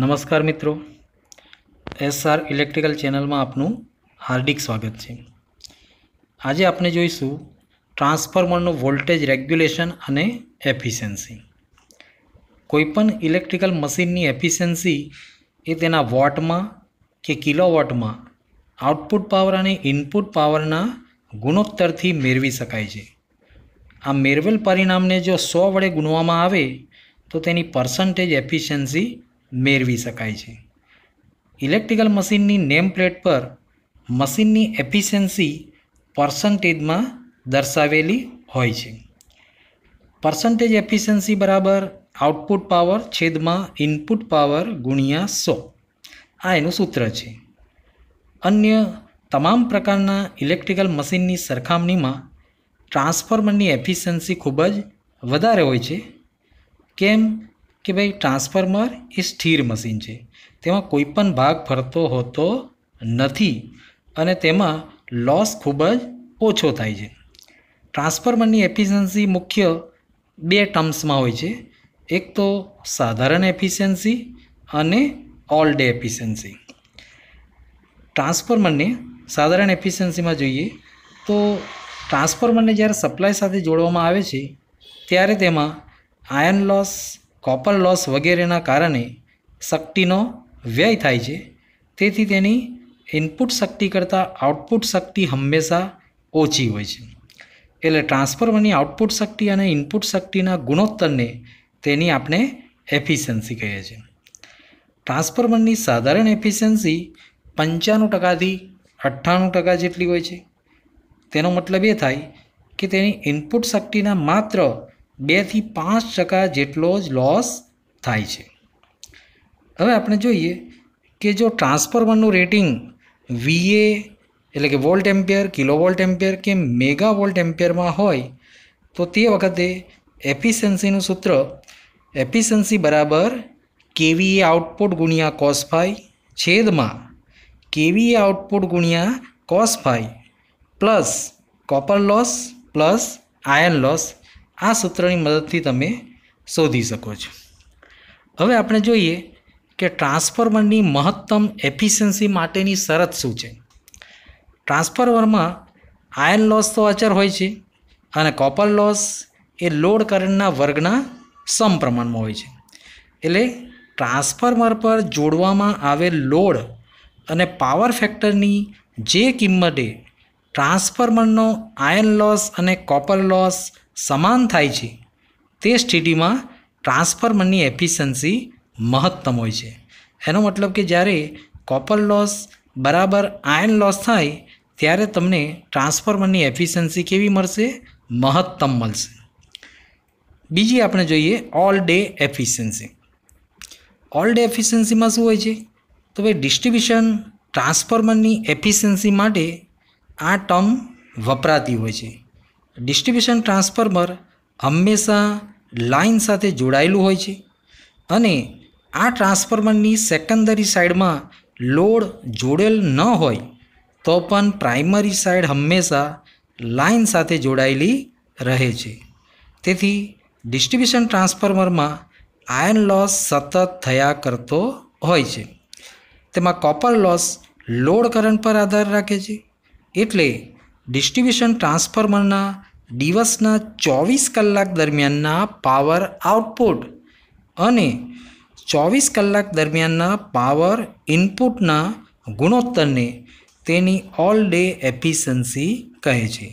નમસ્કાર મિત્રો SR electrical ચેનલમાં આપનું હાર્દિક સ્વાગત છે આજે આપણે જોઈશું ટ્રાન્સફોર્મરનું વોલ્ટેજ રેગ્યુલેશન અને એફિશિયન્સી કોઈપણ ઇલેક્ટ્રિકલ મશીનની એફિશિયન્સી એ તેના વોટમાં કે કિલોવોટમાં આઉટપુટ પાવર અને ઇનપુટ પાવરના ગુણોત્તરથી મેળવી શકાય છે આ મેળવેલ પરિણામને જો સો વડે ગુણવામાં આવે તો તેની પર્સન્ટેજ એફિશિયન્સી મેળવી શકાય છે ઇલેક્ટ્રિકલ મશીનની નેમ પ્લેટ પર મશીનની એફિશિયન્સી પર્સન્ટેજમાં દર્શાવેલી હોય છે પર્સન્ટેજ એફિશિયન્સી બરાબર આઉટપુટ પાવર છેદમાં ઇનપુટ પાવર ગુણ્યા સો આ એનું સૂત્ર છે અન્ય તમામ પ્રકારના ઇલેક્ટ્રિકલ મશીનની સરખામણીમાં ટ્રાન્સફોર્મરની એફિશિયન્સી ખૂબ જ વધારે હોય છે કેમ કે ભાઈ ટ્રાન્સફોર્મર એ સ્થિર મશીન છે તેમાં કોઈ પણ ભાગ ફરતો હોતો નથી અને તેમાં લોસ ખૂબ જ ઓછો થાય છે ટ્રાન્સફોર્મરની એફિશિયન્સી મુખ્ય બે ટર્મ્સમાં હોય છે એક તો સાધારણ એફિશિયન્સી અને ઓલ ડે એફિશિયન્સી ટ્રાન્સફોર્મરને સાધારણ એફિશિયન્સીમાં જોઈએ તો ટ્રાન્સફોર્મરને જ્યારે સપ્લાય સાથે જોડવામાં આવે છે ત્યારે તેમાં આયર્ન લોસ કોપર લોસ વગેરેના કારણે શક્તિનો વ્યય થાય છે તેથી તેની ઇનપુટ શક્તિ કરતાં આઉટપુટ શક્તિ હંમેશા ઓછી હોય છે એટલે ટ્રાન્સફોર્મરની આઉટપુટ શક્તિ અને ઇનપુટ શક્તિના ગુણોત્તરને તેની આપણે એફિશિયન્સી કહીએ છીએ ટ્રાન્સફોર્મરની સાધારણ એફિશિયન્સી પંચાણું ટકાથી અઠ્ઠાણું ટકા જેટલી હોય છે તેનો મતલબ એ થાય કે તેની ઇનપુટ શક્તિના માત્ર બેથી પાંચ ટકા જેટલો જ લોસ થાય છે હવે આપણે જોઈએ કે જો ટ્રાન્સફોર્મરનું રેટિંગ વીએ એટલે કે volt ampere kilo volt ampere કે મેગા વોલ્ટ એમ્પિયરમાં હોય તો તે વખતે એફિશન્સીનું સૂત્ર એફિશન્સી બરાબર કેવીએ આઉટપુટ ગુણ્યા કોસફાઈ છેદમાં કેવીએ આઉટપુટ ગુણ્યા cos phi plus copper loss plus iron loss આ સૂત્રની મદદથી તમે શોધી શકો છો હવે આપણે જોઈએ કે ટ્રાન્સફોર્મરની મહત્તમ એફિશિયન્સી માટેની શરત શું છે ટ્રાન્સફોર્મરમાં આયર્ન લોસ તો અચર હોય છે અને કોપર લોસ એ લોડ કરંટના વર્ગના સમપ્રમાણમાં હોય છે એટલે ટ્રાન્સફોર્મર પર જોડવામાં આવેલ લોડ અને પાવર ફેક્ટરની જે કિંમતે ટ્રાન્સફોર્મરનો આયર્ન લોસ અને કોપર લોસ સમાન થાય છે તે સ્થિતિમાં ટ્રાન્સફર મની એફિશન્સી મહત્તમ હોય છે એનો મતલબ કે જ્યારે કોપર લોસ બરાબર આયર્ન લોસ થાય ત્યારે તમને ટ્રાન્સફર મની એફિશન્સી કેવી મળશે મહત્તમ મળશે બીજી આપણે જોઈએ all day efficiency all day એફિશિયન્સીમાં શું હોય છે તો ભાઈ ડિસ્ટ્રીબ્યુશન ટ્રાન્સફોર્મરની એફિશિયન્સી માટે આ ટર્મ વપરાતી હોય છે ડિસ્ટ્રીબ્યુશન ટ્રાન્સફોર્મર હંમેશા લાઇન સાથે જોડાયેલું હોય છે અને આ ટ્રાન્સફોર્મરની સેકન્ડરી સાઈડમાં લોડ જોડેલ ન હોય તો પણ પ્રાઇમરી સાઈડ હંમેશા લાઇન સાથે જોડાયેલી રહે છે તેથી ડિસ્ટ્રીબ્યુશન ટ્રાન્સફોર્મરમાં આયર્ન લોસ સતત થયા કરતો હોય છે તેમાં કોપર લોસ લોડ કરંટ પર આધાર રાખે છે એટલે ડિસ્ટ્રીબ્યુશન ટ્રાન્સફોર્મરના દિવસના ચોવીસ કલાક દરમિયાનના પાવર આઉટપુટ અને ચોવીસ કલાક દરમિયાનના પાવર ઇનપુટના ગુણોત્તરને તેની ઓલ ડે એફિશન્સી કહે છે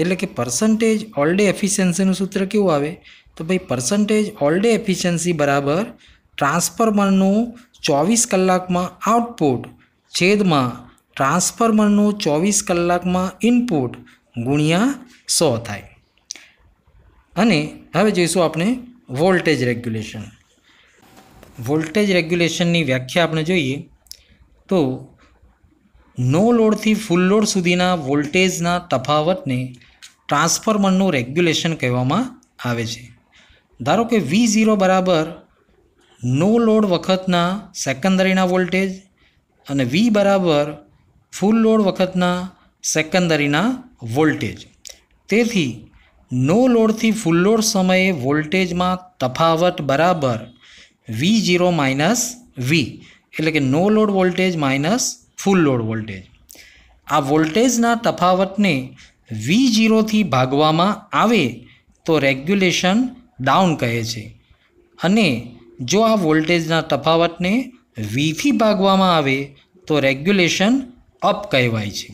એટલે કે પર્સન્ટેજ ઓલ ડે એફિશિયન્સીનું સૂત્ર કેવું આવે તો ભાઈ પર્સન્ટેજ ઓલ ડે એફિશિયન્સી બરાબર ટ્રાન્સફોર્મરનું ચોવીસ કલાકમાં આઉટપુટ છેદમાં ટ્રાન્સફોર્મરનું ચોવીસ કલાકમાં ઇનપુટ ગુણ્યા સો થાય અને હવે જોઈશું આપણે વોલ્ટેજ રેગ્યુલેશન વોલ્ટેજ રેગ્યુલેશનની વ્યાખ્યા આપણે જોઈએ તો નો લોડથી ફૂલ લોડ સુધીના વોલ્ટેજના તફાવતને ટ્રાન્સફોર્મરનું રેગ્યુલેશન કહેવામાં આવે છે ધારો કે વી ઝીરો બરાબર નો લોડ વખતના સેકન્ડરીના વોલ્ટેજ અને વી બરાબર ફૂલ લોડ વખતના સેકન્ડરીના વોલ્ટેજ તેથી નો લોડથી ફૂલ લોડ સમયે વોલ્ટેજમાં તફાવત બરાબર વી જીરો માઇનસ વી એટલે કે no load voltage minus full load voltage આ વોલ્ટેજના તફાવતને વી જીરોથી ભાગવામાં આવે તો રેગ્યુલેશન ડાઉન કહે છે અને જો આ વોલ્ટેજના તફાવતને વીથી ભાગવામાં આવે તો રેગ્યુલેશન અપ કહેવાય છે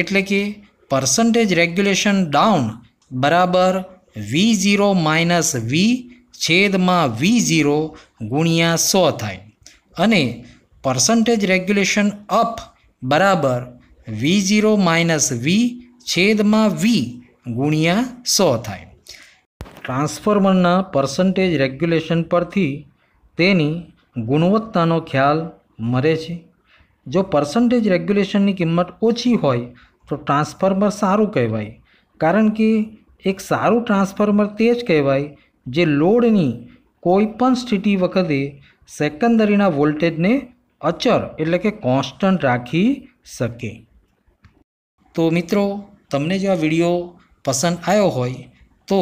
એટલે કે પર્સન્ટેજ રેગ્યુલેશન ડાઉન બરાબર વી ઝીરો માઇનસ વી છેદમાં વી ઝીરો ગુણ્યા સો થાય અને પર્સન્ટેજ રેગ્યુલેશન અપ બરાબર વી ઝીરો માઇનસ વી છેદમાં વી ગુણ્યા સો થાય ટ્રાન્સફોર્મરના પર્સન્ટેજ રેગ્યુલેશન પરથી તેની ગુણવત્તાનો ખ્યાલ મળે છે જો પર્સન્ટેજ રેગ્યુલેશનની કિંમત ઓછી હોય તો ટ્રાન્સફોર્મર સારું કહેવાય કારણ કે એક સારું ટ્રાન્સફોર્મર તે જ કહેવાય જે લોડની કોઈપણ સ્થિતિ વખતે સેકન્ડરીના વોલ્ટેજને અચર એટલે કે કોન્સ્ટન્ટ રાખી શકે તો મિત્રો તમને જો આ વિડીયો પસંદ આવ્યો હોય તો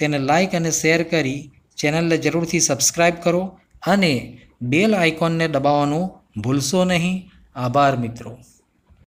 તેને લાઈક અને શેર કરી ચેનલને જરૂરથી સબસ્ક્રાઈબ કરો અને બેલ આઇકોનને દબાવવાનું ભૂલશો નહીં આભાર મિત્રો